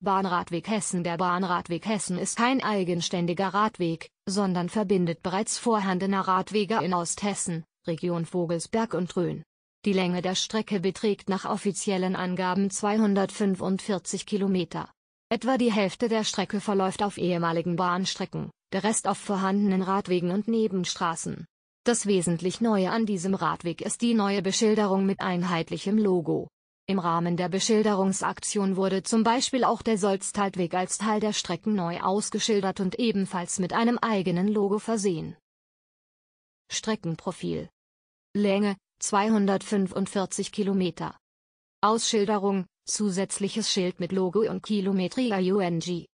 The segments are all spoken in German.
Bahnradweg Hessen Der Bahnradweg Hessen ist kein eigenständiger Radweg, sondern verbindet bereits vorhandene Radwege in Osthessen, Region Vogelsberg und Rhön. Die Länge der Strecke beträgt nach offiziellen Angaben 245 Kilometer. Etwa die Hälfte der Strecke verläuft auf ehemaligen Bahnstrecken, der Rest auf vorhandenen Radwegen und Nebenstraßen. Das wesentlich Neue an diesem Radweg ist die neue Beschilderung mit einheitlichem Logo. Im Rahmen der Beschilderungsaktion wurde zum Beispiel auch der Solztaltweg als Teil der Strecken neu ausgeschildert und ebenfalls mit einem eigenen Logo versehen. Streckenprofil Länge 245 Kilometer Ausschilderung Zusätzliches Schild mit Logo und Kilometria UNG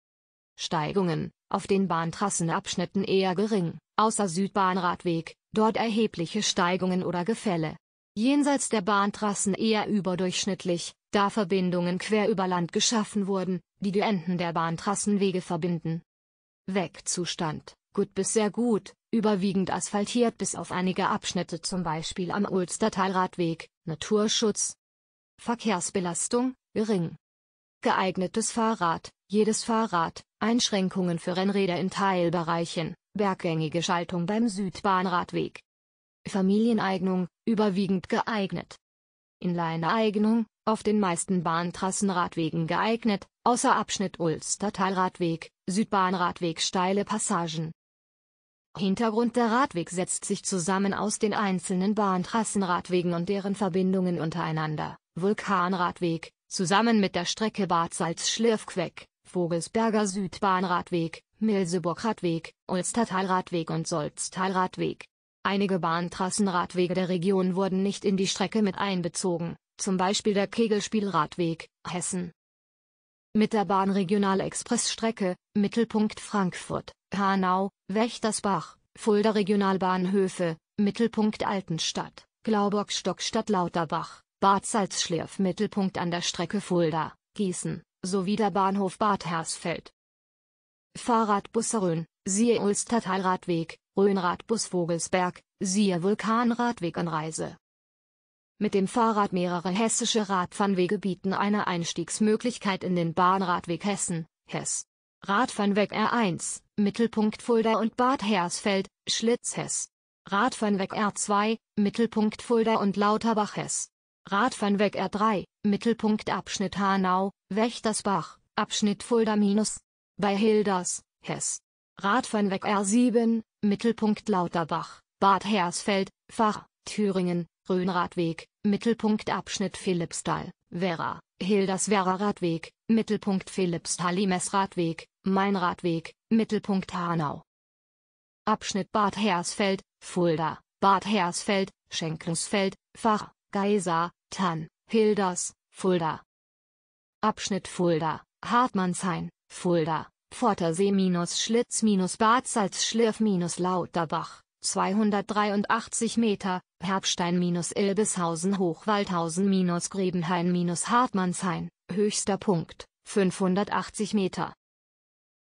Steigungen auf den Bahntrassenabschnitten eher gering, außer Südbahnradweg, dort erhebliche Steigungen oder Gefälle jenseits der Bahntrassen eher überdurchschnittlich, da Verbindungen quer über Land geschaffen wurden, die die Enden der Bahntrassenwege verbinden. Wegzustand, gut bis sehr gut, überwiegend asphaltiert bis auf einige Abschnitte zum Beispiel am Ulstertalradweg, Naturschutz. Verkehrsbelastung, gering. Geeignetes Fahrrad, jedes Fahrrad, Einschränkungen für Rennräder in Teilbereichen, berggängige Schaltung beim Südbahnradweg. Familieneignung, überwiegend geeignet. Inlineeignung, auf den meisten Bahntrassenradwegen geeignet, außer Abschnitt Ulstertalradweg, Südbahnradweg steile Passagen. Hintergrund Der Radweg setzt sich zusammen aus den einzelnen Bahntrassenradwegen und deren Verbindungen untereinander, Vulkanradweg, zusammen mit der Strecke Bad Salz-Schlirfqueck, Vogelsberger Südbahnradweg, Milseburgradweg, Ulstertalradweg und Solztalradweg. Einige Bahntrassenradwege der Region wurden nicht in die Strecke mit einbezogen, zum Beispiel der Kegelspielradweg, Hessen. Mit der Bahnregionalexpressstrecke, Mittelpunkt Frankfurt, Hanau, Wächtersbach, Fulda Regionalbahnhöfe, Mittelpunkt Altenstadt, Glauburg Stockstadt Lauterbach, Bad Salzschlirf Mittelpunkt an der Strecke Fulda, Gießen, sowie der Bahnhof Bad Hersfeld. Fahrradbusse Rhön siehe Ulstertalradweg, Rhönrad Bus Vogelsberg, siehe Vulkanradweg Anreise. Mit dem Fahrrad mehrere hessische Radfahrwege bieten eine Einstiegsmöglichkeit in den Bahnradweg Hessen, Hess. Radfahrweg R1, Mittelpunkt Fulda und Bad Hersfeld, Schlitz Hess. Radfahrweg R2, Mittelpunkt Fulda und Lauterbach Hess. Radfahrweg R3, Mittelpunkt Abschnitt Hanau, Wächtersbach, Abschnitt Fulda minus. Bei Hilders, Hess. Radfernweg R7, Mittelpunkt Lauterbach, Bad Hersfeld, Fach, Thüringen, Rhönradweg, Mittelpunkt Abschnitt Philippsthal, Werra, Hilderswerra Radweg, Mittelpunkt Philippsthal Limes Radweg, Mainradweg, Mittelpunkt Hanau. Abschnitt Bad Hersfeld, Fulda, Bad Hersfeld, Schenkensfeld, Fach, Geisa, Tann, Hilders, Fulda. Abschnitt Fulda, Hartmannshain, Fulda, Pfortersee-Schlitz-Bad Salzschlirf-Lauterbach, 283 Meter, herbstein ilbishausen hochwaldhausen Hochwaldhausen-Grebenhain-Hartmannshain, höchster Punkt, 580 Meter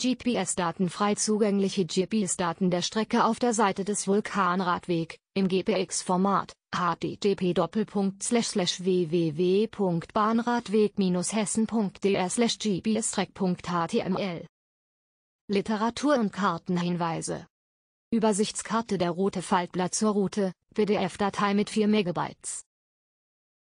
GPS-Daten frei zugängliche GPS-Daten der Strecke auf der Seite des Vulkanradweg, im GPX-Format, http www.bahnradweg-hessen.dr gps-track.html Literatur und Kartenhinweise Übersichtskarte der Route Faltblatt zur Route, PDF-Datei mit 4 MB